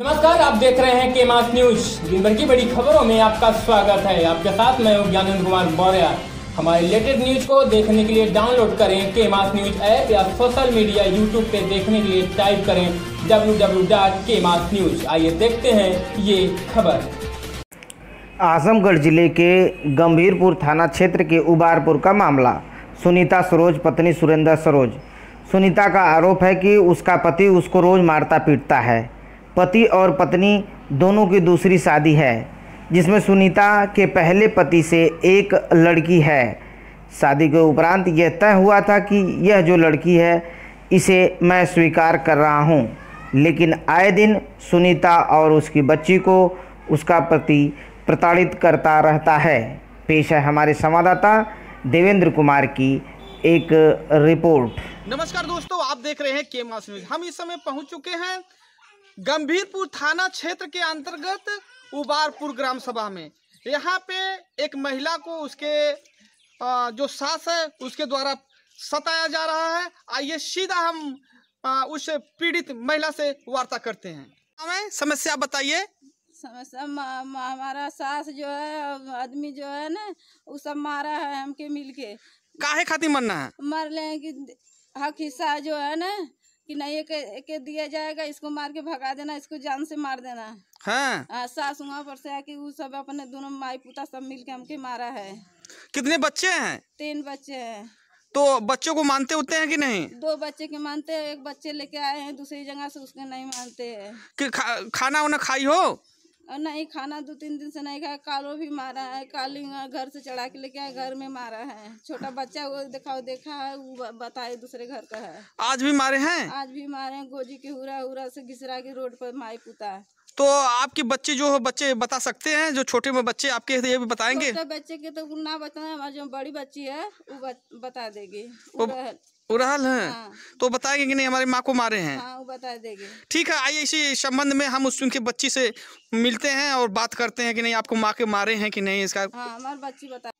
नमस्कार आप देख रहे हैं के मास न्यूज दिन भर की बड़ी खबरों में आपका स्वागत है आपके साथ मैं हूँ ज्ञानंद कुमार मौर्य हमारे लेटेस्ट न्यूज को देखने के लिए डाउनलोड करें के मास न्यूज ऐप या सोशल मीडिया यूट्यूब पे देखने के लिए टाइप करें डब्ल्यू डब्ल्यू डॉट के मास न्यूज आइए देखते हैं ये खबर आजमगढ़ जिले के गंभीरपुर थाना क्षेत्र के उबारपुर का मामला सुनीता सरोज पत्नी सुरेंद्र सरोज सुनीता का आरोप है कि उसका पति उसको रोज मारता पीटता है पति और पत्नी दोनों की दूसरी शादी है जिसमें सुनीता के पहले पति से एक लड़की है शादी के उपरांत यह तय हुआ था कि यह जो लड़की है इसे मैं स्वीकार कर रहा हूँ लेकिन आए दिन सुनीता और उसकी बच्ची को उसका पति प्रताड़ित करता रहता है पेश है हमारे संवाददाता देवेंद्र कुमार की एक रिपोर्ट नमस्कार दोस्तों आप देख रहे हैं के न्यूज हम इस समय पहुंच चुके हैं गंभीरपुर थाना क्षेत्र के अंतर्गत उबारपुर ग्राम सभा में यहाँ पे एक महिला को उसके जो सास है उसके द्वारा सताया जा रहा है आइए सीधा हम उस पीड़ित महिला से वार्ता करते हैं हमें समस्या बताइए समस्या हमारा सास जो है आदमी जो है ना वो सब मारा है हमके मिलके काहे खातिर मरना है मर ले की हक हिस्सा जो है ना कि नहीं एक, एक दिया जाएगा इसको मार के भगा देना इसको जान से मार देना हाँ? आ, सास हुआ पर से कि वो सब अपने दोनों माई पुता सब मिल के हमके मारा है कितने बच्चे हैं तीन बच्चे हैं तो बच्चों को मानते होते हैं कि नहीं दो बच्चे के मानते हैं एक बच्चे लेके आए हैं दूसरी जगह से उसके नहीं मानते हैं कि खा, खाना उना खाई हो और नहीं खाना दो तीन दिन से नहीं खाया कालो भी मारा है काली घर से चढ़ा के लेके आए घर में मारा है छोटा बच्चा वो दिखाओ देखा है वो बताए दूसरे घर का है आज भी मारे हैं आज भी मारे हैं गोजी के हुरा हुरा से घिसरा के रोड पर माई पुता है तो आपके बच्चे जो है बच्चे बता सकते हैं जो छोटे में बच्चे आपके ये भी बताएंगे बच्चे के तो ना बताए हमारी जो बड़ी बच्ची है वो बता देगी वो तो उड़ाल हैं हाँ। तो बताएंगे कि नहीं हमारी माँ को मारे हैं हाँ, बता देंगे ठीक है आइए इसी संबंध में हम उस उनके बच्ची से मिलते हैं और बात करते हैं कि नहीं आपको माँ के मारे हैं कि नहीं इसका हाँ, हमारी बच्ची बता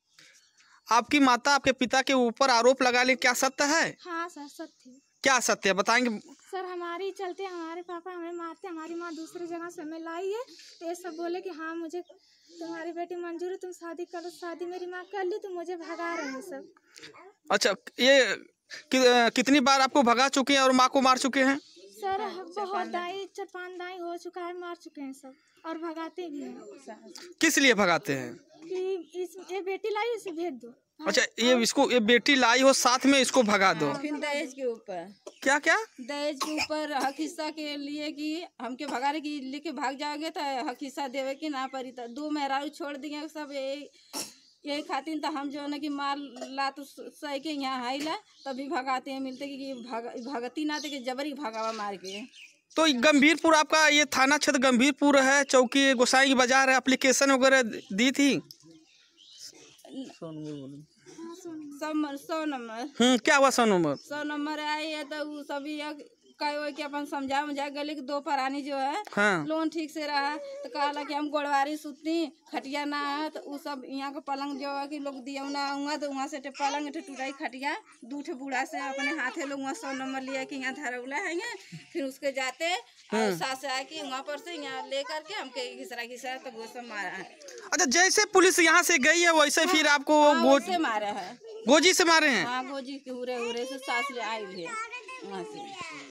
आपकी माता आपके पिता के ऊपर आरोप लगा ले क्या सत्य है हाँ सर सत्य क्या सत्य है बताएंगे सर हमारी चलते हमारे पापा हमें मारते हमारी माँ दूसरे जगह से हमें लाई है तो ये सब बोले कि हाँ मुझे तुम्हारी बेटी मंजूर है तुम शादी करो शादी मेरी माँ कर ली तुम तो मुझे भगा रहे हैं सब अच्छा ये कि, कितनी बार आपको भगा चुके हैं और माँ को मार चुके हैं सर बहुत दाई चार पाँच दाई हो चुका है मार चुके हैं सब और भगाते भी हैं किस लिए भगाते हैं कि इस ये बेटी लाई इसे भेज दो अच्छा ये इसको ये बेटी लाई हो साथ में इसको भगा दो फिर दहेज के ऊपर क्या क्या दहेज के ऊपर हक हिस्सा के लिए कि हमके भगा रहे कि लेके भाग जाओगे तो हक हिस्सा देवे की ना पड़ी तो दो मेहरारू छोड़ दिए सब यही खातिन तो हम जो है ना कि माल ला तो सही के यहाँ आई ला तभी भगाते हैं मिलते कि भग, भगती ना थे कि जबरी भगावा मार के तो गंभीरपुर आपका ये थाना क्षेत्र गंभीरपुर है चौकी गोसाई बाजार है एप्लीकेशन वगैरह दी थी सौ नंबर हम्म, क्या हुआ सौ नंबर सौ नंबर आई है तो सभी कहो कि अपन समझा मुझा गली की दो परानी जो है हाँ। लोन ठीक से रहा तो कहा कि हम गोड़वारी सुतनी खटिया ना है तो उस सब यहाँ का पलंग जो है कि लोग दिए ना हुआ तो वहाँ से पलंग टूटाई खटिया दूठे बूढ़ा से अपने हाथे लोग वहाँ सौ नंबर लिया कि यहाँ धरौला है फिर उसके जाते और हाँ। सास आए कि वहाँ पर से यहाँ ले करके हमके घिसरा घिसरा तो वो सब मारा है अच्छा जैसे पुलिस यहाँ से गई है वैसे हाँ, फिर आपको हाँ, मारा है गोजी से मारे हैं हाँ गोजी के उरे उरे से सास ले आई भी है वहाँ से